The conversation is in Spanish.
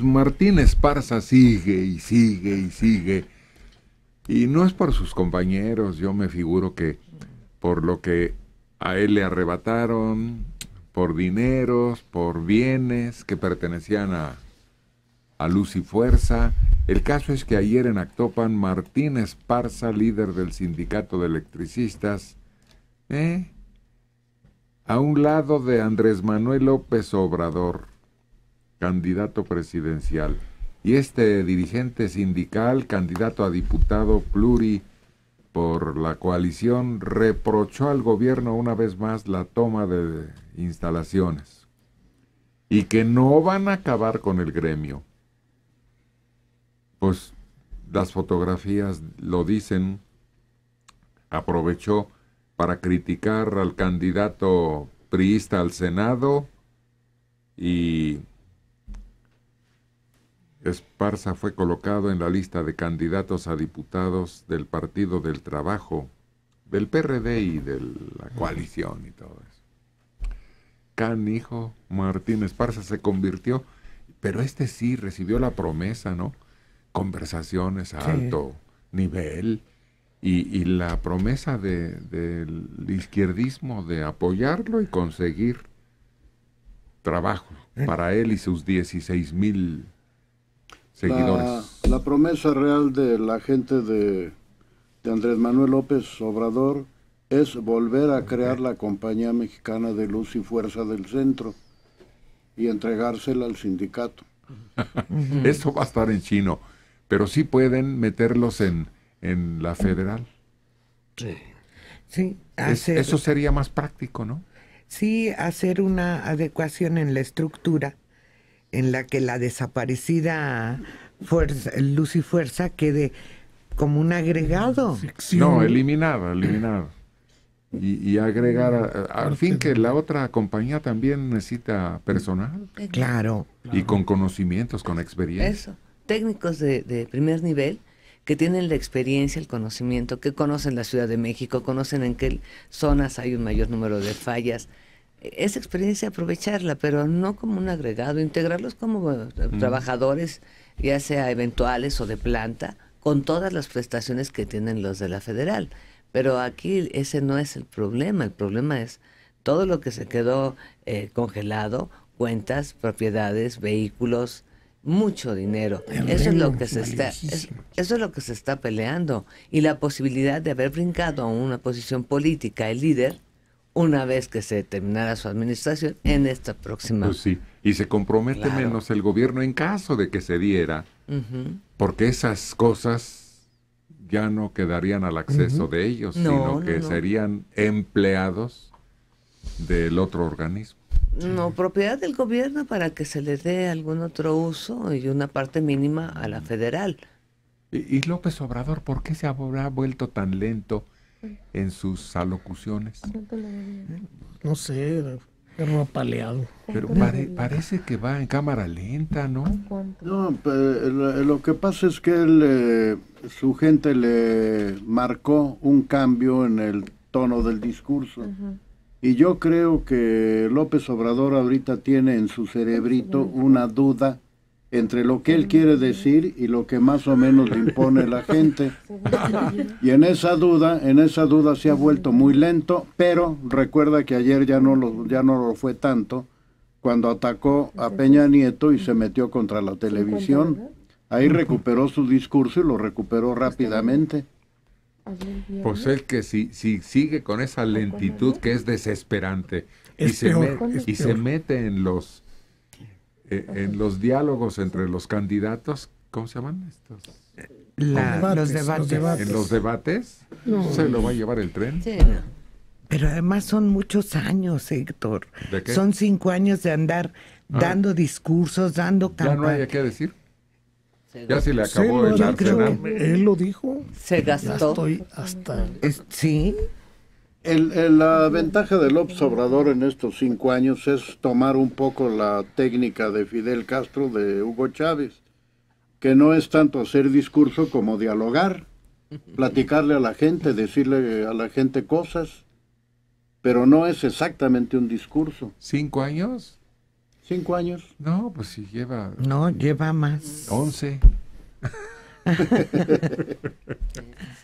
Martín Esparza sigue y sigue y sigue. Y no es por sus compañeros, yo me figuro que por lo que a él le arrebataron, por dineros, por bienes que pertenecían a, a Luz y Fuerza. El caso es que ayer en Actopan, Martín Esparza, líder del sindicato de electricistas, ¿eh? a un lado de Andrés Manuel López Obrador, candidato presidencial. Y este dirigente sindical, candidato a diputado pluri por la coalición, reprochó al gobierno una vez más la toma de instalaciones y que no van a acabar con el gremio. Pues las fotografías lo dicen, aprovechó para criticar al candidato priista al Senado y Esparza fue colocado en la lista de candidatos a diputados del Partido del Trabajo, del PRD y de la coalición y todo eso. hijo Martín Esparza se convirtió, pero este sí recibió la promesa, ¿no? Conversaciones a alto nivel y, la promesa del izquierdismo de apoyarlo y conseguir trabajo eh. para él y sus 16 mil seguidores. La, promesa real de la gente de, Andrés Manuel López Obrador es volver a crear la Compañía Mexicana de Luz y Fuerza del Centro y entregársela al sindicato. Eso va a estar en chino, pero sí pueden meterlos en, en la federal. Sí. eso sería más práctico, ¿no? Sí, hacer una adecuación en la estructura en la que la desaparecida fuerza, luz y fuerza quede como un agregado. No, eliminada, eliminada. Y, agregar, al fin que la otra compañía también necesita personal. Claro. Y con conocimientos, con experiencia. Eso, técnicos de, de primer nivel que tienen la experiencia, el conocimiento, que conocen la Ciudad de México, conocen en qué zonas hay un mayor número de fallas, esa experiencia aprovecharla, pero no como un agregado, integrarlos como eh, trabajadores, ya sea eventuales o de planta, con todas las prestaciones que tienen los de la federal. Pero aquí ese no es el problema, el problema es todo lo que se quedó eh, congelado, cuentas, propiedades, vehículos, mucho dinero. Eso es lo que se está, eso es lo que se está peleando y la posibilidad de haber brincado a una posición política el líder una vez que se terminara su administración en esta próxima. Pues sí, y se compromete menos el gobierno en caso de que se diera, porque esas cosas ya no quedarían al acceso de ellos, sino que serían empleados del otro organismo. No, propiedad del gobierno para que se le dé algún otro uso y una parte mínima a la federal. ¿Y, López Obrador por qué se ha vuelto tan lento? en sus alocuciones? No sé, era apaleado. Pero parece que va en cámara lenta, ¿no? No, lo que pasa es que él, eh, su gente le marcó un cambio en el tono del discurso. Y yo creo que López Obrador ahorita tiene en su cerebrito una duda entre lo que él quiere decir y lo que más o menos le impone la gente. Y en esa duda, en esa duda se ha vuelto muy lento, pero recuerda que ayer ya no lo, ya no fue tanto cuando atacó a Peña Nieto y se metió contra la televisión. Ahí recuperó su discurso y lo recuperó rápidamente. Pues es que si, si sigue con esa lentitud que es desesperante y, y se mete en los eh, en los diálogos entre los candidatos, ¿cómo se llaman estos? los, debates. En los debates se lo va a llevar el tren. Pero además son muchos años, Héctor. Son cinco años de andar ah. dando discursos, dando campañas. Ya no hay qué decir. ya se le acabó el arsenal. Él lo dijo. Se gastó. hasta. Sí la ventaja del López Obrador en estos cinco años es tomar un poco la técnica de Fidel Castro, de Hugo Chávez, que no es tanto hacer discurso como dialogar, platicarle a la gente, decirle a la gente cosas, pero no es exactamente un discurso. ¿Cinco años? ¿Cinco años? No, pues si lleva... No, lleva más. Once.